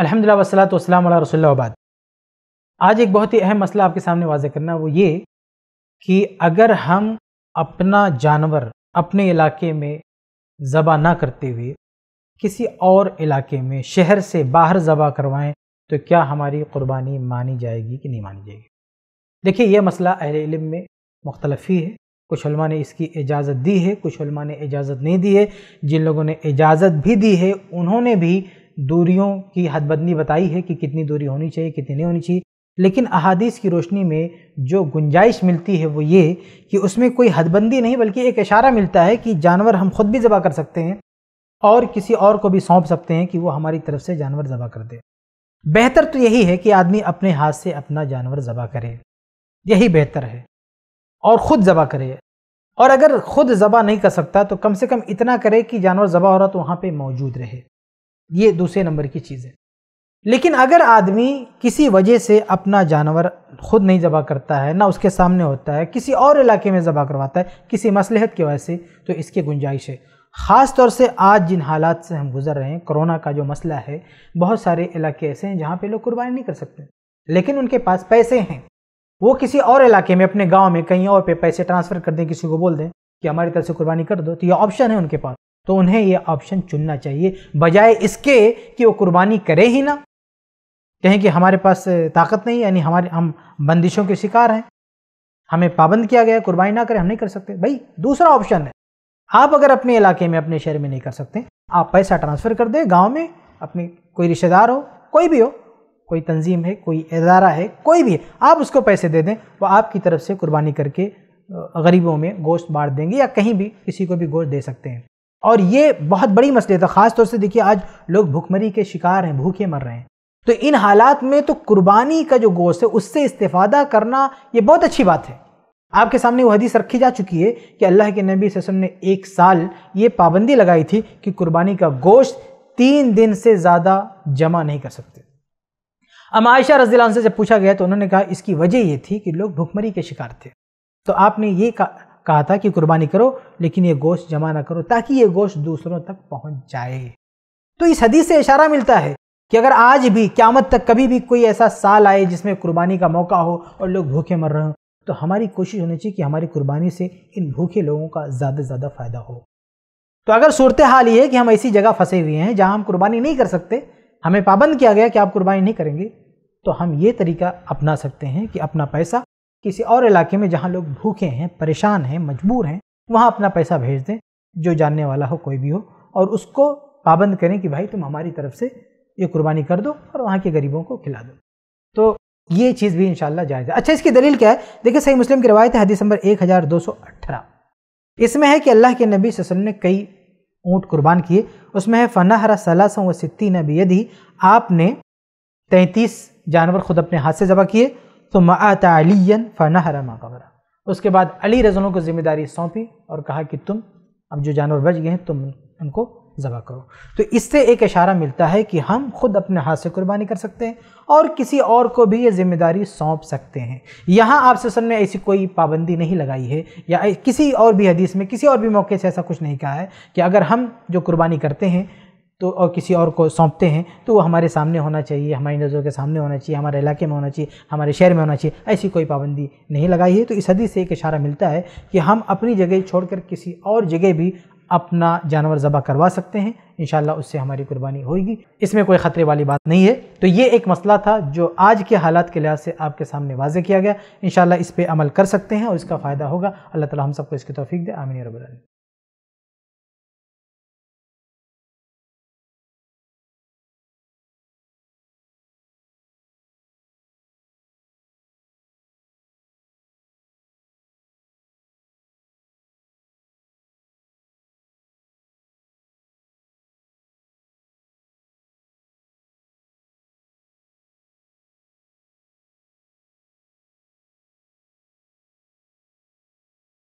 अलहमदिल्ला वसलात वसलाम रसोल्लाबाद आज एक बहुत ही अहम मसला आपके सामने वाजे करना वो ये कि अगर हम अपना जानवर अपने इलाके में ज़बा ना करते हुए किसी और इलाके में शहर से बाहर ज़बा करवाएं तो क्या हमारी क़ुरबानी मानी जाएगी कि नहीं मानी जाएगी देखिए यह मसला अहल इलम में मुख्तलफ़ी है कुछ उलमा ने इसकी इजाज़त दी है कुछ उलमा ने इजाज़त नहीं दी है जिन लोगों ने इजाज़त भी दी है उन्होंने भी दूरियों की हदबंदी बताई है कि कितनी दूरी होनी चाहिए कितनी नहीं होनी चाहिए लेकिन अहादीस की रोशनी में जो गुंजाइश मिलती है वो ये कि उसमें कोई हदबंदी नहीं बल्कि एक इशारा मिलता है कि जानवर हम खुद भी ज़बह कर सकते हैं और किसी और को भी सौंप सकते हैं कि वो हमारी तरफ से जानवर ज़बह कर दे बेहतर तो यही है कि आदमी अपने हाथ से अपना जानवर ज़बा करे यही बेहतर है और ख़ुद ज़बह करे और अगर ख़ुद ज़बा नहीं कर सकता तो कम से कम इतना करे कि जानवर ज़बा हो रहा तो वहाँ पे मौजूद रहे ये दूसरे नंबर की चीज़ है लेकिन अगर आदमी किसी वजह से अपना जानवर खुद नहीं ज़बा करता है ना उसके सामने होता है किसी और इलाके में ज़बा करवाता है किसी मसलहत की वजह से तो इसकी गुंजाइश है ख़ास तौर से आज जिन हालात से हम गुज़र रहे हैं कोरोना का जो मसला है बहुत सारे इलाके ऐसे हैं जहाँ पे लोग कुर्बानी नहीं कर सकते लेकिन उनके पास पैसे हैं वो किसी और इलाके में अपने गांव में कहीं और पे पैसे ट्रांसफ़र कर दें किसी को बोल दें कि हमारी तरफ से कुर्बानी कर दो तो ये ऑप्शन है उनके पास तो उन्हें यह ऑप्शन चुनना चाहिए बजाय इसके कि वो कुर्बानी करे ही ना कहें कि हमारे पास ताकत नहीं यानी हमारे हम बंदिशों के शिकार हैं हमें पाबंद किया गया कुर्बानी ना करें हम नहीं कर सकते भाई दूसरा ऑप्शन है आप अगर अपने इलाके में अपने शहर में नहीं कर सकते आप पैसा ट्रांसफ़र कर दें गाँव में अपने कोई रिश्तेदार हो कोई भी हो कोई तंजीम है कोई इदारा है कोई भी है आप उसको पैसे दे दें वो आपकी तरफ से कुर्बानी करके गरीबों में गोश्त बांट देंगे या कहीं भी किसी को भी गोश्त दे सकते हैं और ये बहुत बड़ी मसले था ख़ासतौर से देखिए आज लोग भूखमरी के शिकार हैं भूखे मर रहे हैं तो इन हालात में तो कुर्बानी का जो गोश्त है उससे इस्तेफादा करना ये बहुत अच्छी बात है आपके सामने वो हदीस रखी जा चुकी है कि अल्लाह के नबी वसम ने एक साल ये पाबंदी लगाई थी कि कुर्बानी का गोश्त तीन दिन से ज़्यादा जमा नहीं कर सकते अब आयशा रजील से जब पूछा गया तो उन्होंने कहा इसकी वजह यह थी कि लोग भुखमरी के शिकार थे तो आपने ये कहा कहा था कि कुर्बानी करो लेकिन ये गोश्त जमा ना करो ताकि ये गोश्त दूसरों तक पहुंच जाए तो इस हदीस से इशारा मिलता है कि अगर आज भी क्यामत तक कभी भी कोई ऐसा साल आए जिसमें कुर्बानी का मौका हो और लोग भूखे मर रहे हों तो हमारी कोशिश होनी चाहिए कि हमारी कुर्बानी से इन भूखे लोगों का ज़्यादा से ज़्यादा फ़ायदा हो तो अगर सूरत हाल ये है कि हम ऐसी जगह फंसे हुए हैं जहाँ हम कुर्बानी नहीं कर सकते हमें पाबंद किया गया कि आप कुर्बानी नहीं करेंगे तो हम ये तरीका अपना सकते हैं कि अपना पैसा किसी और इलाके में जहाँ लोग भूखे हैं परेशान हैं मजबूर हैं वहाँ अपना पैसा भेज दें जो जानने वाला हो कोई भी हो और उसको पाबंद करें कि भाई तुम हमारी तरफ से ये कुर्बानी कर दो और वहाँ के गरीबों को खिला दो तो ये चीज़ भी इंशाल्लाह जायज़ है अच्छा इसकी दलील क्या है देखिए सही मुस्लिम की रवायत है हदीस नंबर 1218 इसमें है कि अल्लाह के नबी वसल्लम ने कई ऊँट कुर्बान किए उसमें है फ़नाहरा सलासा व सित्ती नबी यदि आपने तैंतीस जानवर खुद अपने हाथ से ज़बह किए तो माता अलियन मा मकबरा उसके बाद अली रजनों को ज़िम्मेदारी सौंपी और कहा कि तुम अब जो जानवर बच गए हैं तुम उनको ज़बा करो तो इससे एक इशारा मिलता है कि हम खुद अपने हाथ से कुर्बानी कर सकते हैं और किसी और को भी ये ज़िम्मेदारी सौंप सकते हैं यहाँ आप ससन ने ऐसी कोई पाबंदी नहीं लगाई है या किसी और भी हदीस में किसी और भी मौके से ऐसा कुछ नहीं कहा है कि अगर हम जो कुर्बानी करते हैं तो और किसी और को सौंपते हैं तो वो हमारे सामने होना चाहिए हमारी नज़रों के सामने होना चाहिए हमारे इलाके में होना चाहिए हमारे शहर में होना चाहिए ऐसी कोई पाबंदी नहीं लगाई है तो इस हदी से एक इशारा मिलता है कि हम अपनी जगह छोड़कर किसी और जगह भी अपना जानवर ज़बा करवा सकते हैं इन उससे हमारी कुर्बानी होगी इसमें कोई ख़तरे वाली बात नहीं है तो ये एक मसला था जो आज के हालात के लिहाज से आपके सामने वाजे किया गया इन इस पर अमल कर सकते हैं और इसका फ़ायदा होगा अल्लाह ताला हम सबको इसकी तोफ़ी दे आमिन रबी